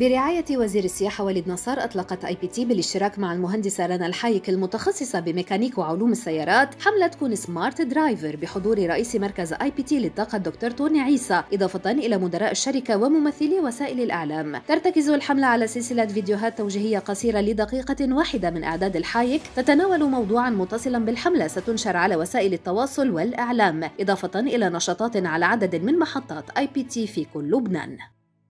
برعاية وزير السياحة وليد نصار أطلقت أي بي تي بالاشتراك مع المهندسة رنا الحايك المتخصصة بميكانيك وعلوم السيارات حملة تكون سمارت درايفر بحضور رئيس مركز أي بي تي للطاقة الدكتور توني عيسى إضافة إلى مدراء الشركة وممثلي وسائل الإعلام ترتكز الحملة على سلسلة فيديوهات توجيهية قصيرة لدقيقة واحدة من إعداد الحايك تتناول موضوعا متصلا بالحملة ستنشر على وسائل التواصل والإعلام إضافة إلى نشاطات على عدد من محطات أي بي تي في كل لبنان